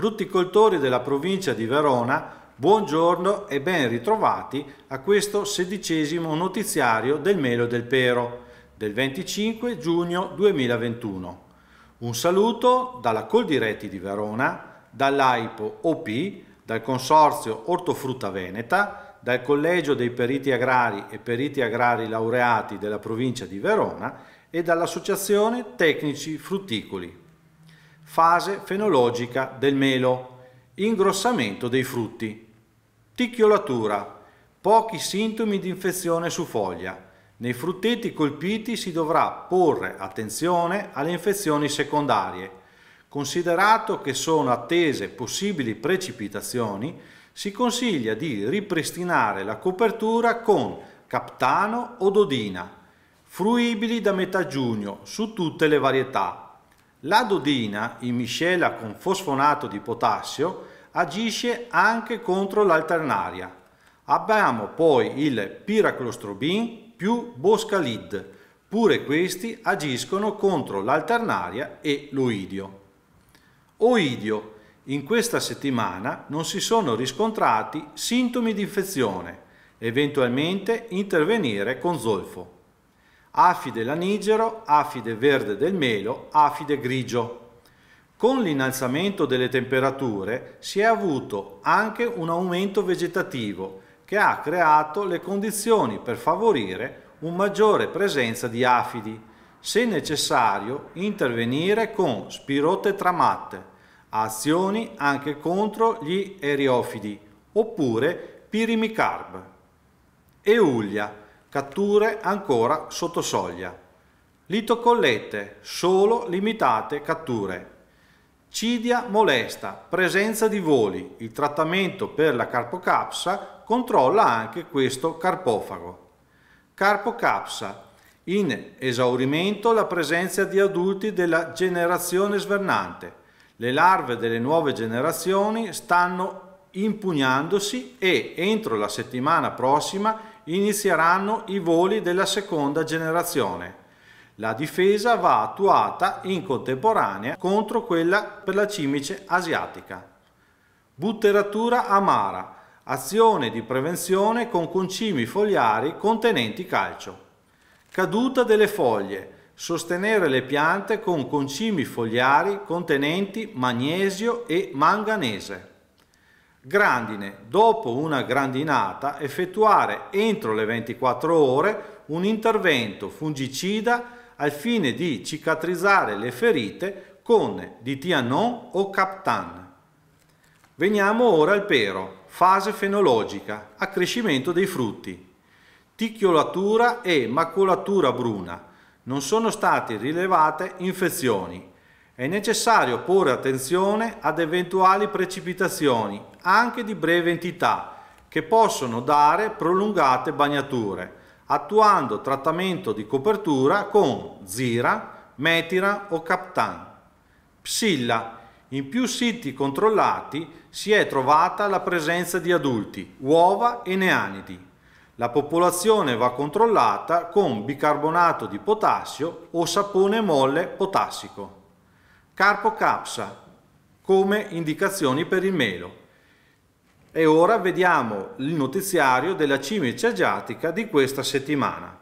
frutticoltori della provincia di Verona, buongiorno e ben ritrovati a questo sedicesimo notiziario del Melo del Pero del 25 giugno 2021. Un saluto dalla Coldiretti di Verona, dall'AIPO OP, dal Consorzio Ortofrutta Veneta, dal Collegio dei Periti Agrari e Periti Agrari Laureati della provincia di Verona e dall'Associazione Tecnici Frutticoli fase fenologica del melo, ingrossamento dei frutti. Ticchiolatura. Pochi sintomi di infezione su foglia. Nei frutteti colpiti si dovrà porre attenzione alle infezioni secondarie. Considerato che sono attese possibili precipitazioni, si consiglia di ripristinare la copertura con captano o dodina, fruibili da metà giugno su tutte le varietà la dodina, in miscela con fosfonato di potassio, agisce anche contro l'alternaria. Abbiamo poi il piraclostrobin più boscalid, pure questi agiscono contro l'alternaria e l'oidio. Oidio, in questa settimana non si sono riscontrati sintomi di infezione, eventualmente intervenire con zolfo afide lanigero, afide verde del melo, afide grigio. Con l'innalzamento delle temperature si è avuto anche un aumento vegetativo che ha creato le condizioni per favorire un maggiore presenza di afidi, se necessario intervenire con spirote tramatte, azioni anche contro gli eriofidi oppure pirimicarb. Euglia catture ancora sotto soglia. Litocollette, solo limitate catture. Cidia molesta, presenza di voli. Il trattamento per la carpocapsa controlla anche questo carpofago. Carpocapsa, in esaurimento la presenza di adulti della generazione svernante. Le larve delle nuove generazioni stanno impugnandosi e entro la settimana prossima inizieranno i voli della seconda generazione. La difesa va attuata in contemporanea contro quella per la cimice asiatica. Butteratura amara, azione di prevenzione con concimi fogliari contenenti calcio. Caduta delle foglie, sostenere le piante con concimi fogliari contenenti magnesio e manganese. Grandine. Dopo una grandinata effettuare entro le 24 ore un intervento fungicida al fine di cicatrizzare le ferite con ditianon o captan. Veniamo ora al pero, fase fenologica, accrescimento dei frutti. Ticchiolatura e maculatura bruna. Non sono state rilevate infezioni è necessario porre attenzione ad eventuali precipitazioni, anche di breve entità, che possono dare prolungate bagnature, attuando trattamento di copertura con zira, metira o captan. Psilla. In più siti controllati si è trovata la presenza di adulti, uova e neanidi. La popolazione va controllata con bicarbonato di potassio o sapone molle potassico. Carpo capsa come indicazioni per il melo. E ora vediamo il notiziario della cimice asiatica di questa settimana.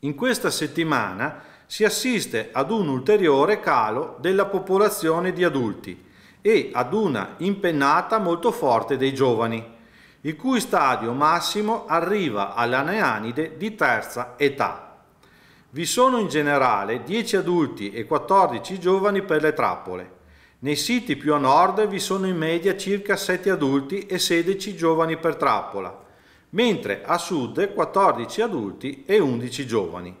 In questa settimana si assiste ad un ulteriore calo della popolazione di adulti e ad una impennata molto forte dei giovani, il cui stadio massimo arriva alla neanide di terza età. Vi sono in generale 10 adulti e 14 giovani per le trappole. Nei siti più a nord vi sono in media circa 7 adulti e 16 giovani per trappola, mentre a sud 14 adulti e 11 giovani.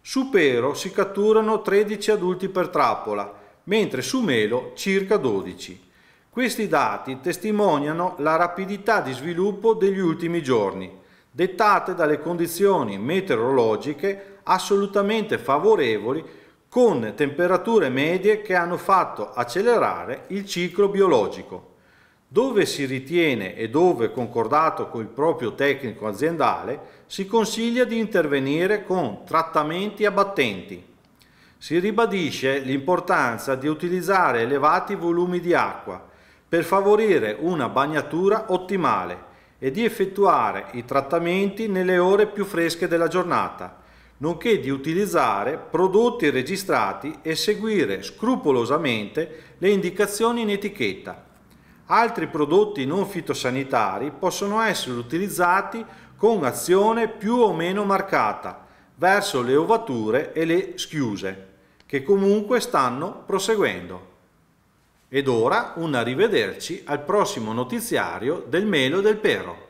Su Pero si catturano 13 adulti per trappola, mentre su Melo circa 12. Questi dati testimoniano la rapidità di sviluppo degli ultimi giorni dettate dalle condizioni meteorologiche assolutamente favorevoli con temperature medie che hanno fatto accelerare il ciclo biologico. Dove si ritiene e dove concordato con il proprio tecnico aziendale, si consiglia di intervenire con trattamenti abbattenti. Si ribadisce l'importanza di utilizzare elevati volumi di acqua per favorire una bagnatura ottimale e di effettuare i trattamenti nelle ore più fresche della giornata, nonché di utilizzare prodotti registrati e seguire scrupolosamente le indicazioni in etichetta. Altri prodotti non fitosanitari possono essere utilizzati con azione più o meno marcata verso le ovature e le schiuse, che comunque stanno proseguendo. Ed ora un arrivederci al prossimo notiziario del Melo del Perro.